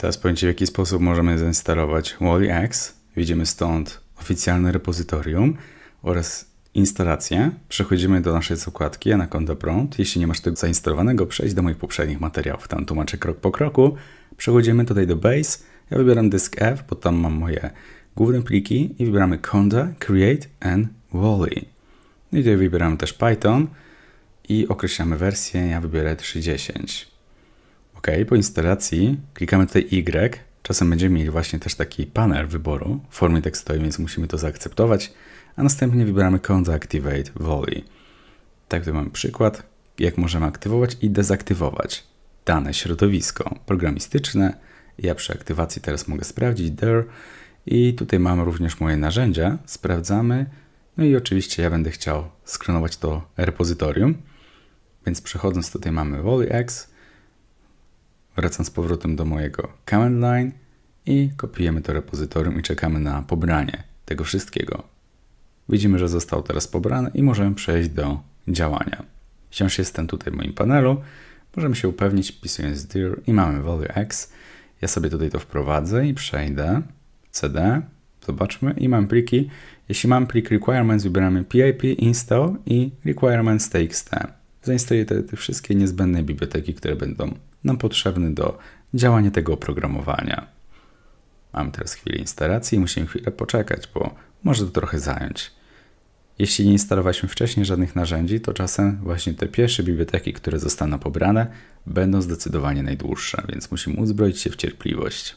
Teraz powiem Ci, w jaki sposób możemy zainstalować Wally X. Widzimy stąd oficjalne repozytorium oraz instalację. Przechodzimy do naszej zakładki Anaconda Prompt. Jeśli nie masz tego zainstalowanego, przejdź do moich poprzednich materiałów. Tam tłumaczę krok po kroku. Przechodzimy tutaj do Base. Ja wybieram dysk F, bo tam mam moje główne pliki i wybieramy Conda, Create and Wally. No I tutaj wybieramy też Python i określamy wersję. Ja wybiorę 3.10. Ok, po instalacji klikamy tutaj Y. Czasem będziemy mieli właśnie też taki panel wyboru w formie tekstowej, więc musimy to zaakceptować, a następnie wybieramy Conda Activate Volley. Tak tutaj mamy przykład, jak możemy aktywować i dezaktywować dane środowisko programistyczne. Ja przy aktywacji teraz mogę sprawdzić there i tutaj mamy również moje narzędzia. Sprawdzamy. No i oczywiście ja będę chciał sklonować to repozytorium. Więc przechodząc tutaj mamy X. Wracam z powrotem do mojego command line i kopiujemy to repozytorium i czekamy na pobranie tego wszystkiego. Widzimy, że został teraz pobrany i możemy przejść do działania. Wciąż jestem tutaj w moim panelu. Możemy się upewnić wpisując dir i mamy value x. Ja sobie tutaj to wprowadzę i przejdę. cd. Zobaczmy i mam pliki. Jeśli mam plik requirements wybieramy pip install i requirements.txt zainstaluję te, te wszystkie niezbędne biblioteki, które będą nam potrzebne do działania tego oprogramowania. Mamy teraz chwilę instalacji i musimy chwilę poczekać, bo może to trochę zająć. Jeśli nie instalowaliśmy wcześniej żadnych narzędzi, to czasem właśnie te pierwsze biblioteki, które zostaną pobrane, będą zdecydowanie najdłuższe, więc musimy uzbroić się w cierpliwość.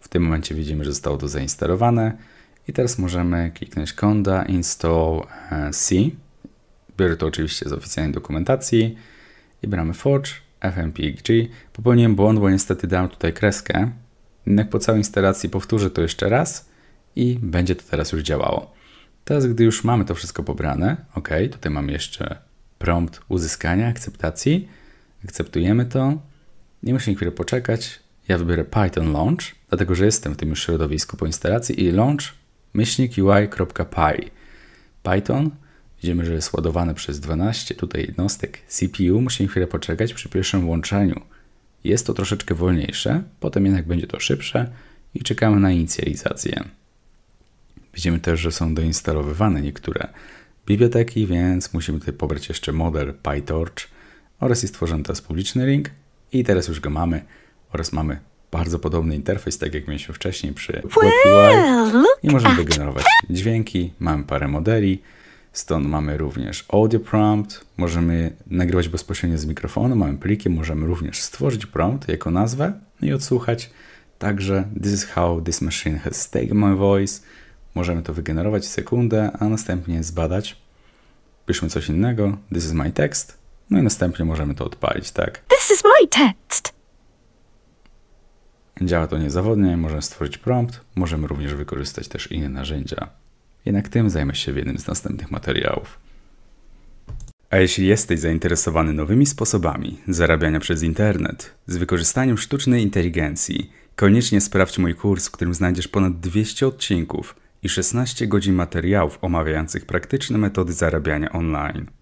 W tym momencie widzimy, że zostało to zainstalowane i teraz możemy kliknąć konda install e, C Biorę to oczywiście z oficjalnej dokumentacji i bramy forge, FMPG. Popełniłem błąd, bo niestety dałem tutaj kreskę. Jednak po całej instalacji powtórzę to jeszcze raz i będzie to teraz już działało. Teraz, gdy już mamy to wszystko pobrane, ok, tutaj mamy jeszcze prompt uzyskania akceptacji. Akceptujemy to. Nie musimy chwilę poczekać. Ja wybiorę Python Launch, dlatego że jestem w tym już środowisku po instalacji i launch myślnik ui.py. Python Widzimy, że jest ładowane przez 12 tutaj jednostek. CPU musimy chwilę poczekać przy pierwszym włączeniu. Jest to troszeczkę wolniejsze, potem jednak będzie to szybsze i czekamy na inicjalizację. Widzimy też, że są doinstalowywane niektóre biblioteki, więc musimy tutaj pobrać jeszcze model PyTorch oraz jest stworzony teraz publiczny link i teraz już go mamy oraz mamy bardzo podobny interfejs, tak jak mieliśmy wcześniej przy WebUI i możemy wygenerować dźwięki, mamy parę modeli, Stąd mamy również audio prompt, możemy nagrywać bezpośrednio z mikrofonu, mamy pliki, możemy również stworzyć prompt jako nazwę i odsłuchać. Także this is how this machine has taken my voice. Możemy to wygenerować w sekundę, a następnie zbadać. Piszmy coś innego, this is my text, no i następnie możemy to odpalić, tak? This is my text. Działa to niezawodnie, możemy stworzyć prompt, możemy również wykorzystać też inne narzędzia jednak tym zajmę się w jednym z następnych materiałów. A jeśli jesteś zainteresowany nowymi sposobami zarabiania przez internet z wykorzystaniem sztucznej inteligencji, koniecznie sprawdź mój kurs, w którym znajdziesz ponad 200 odcinków i 16 godzin materiałów omawiających praktyczne metody zarabiania online.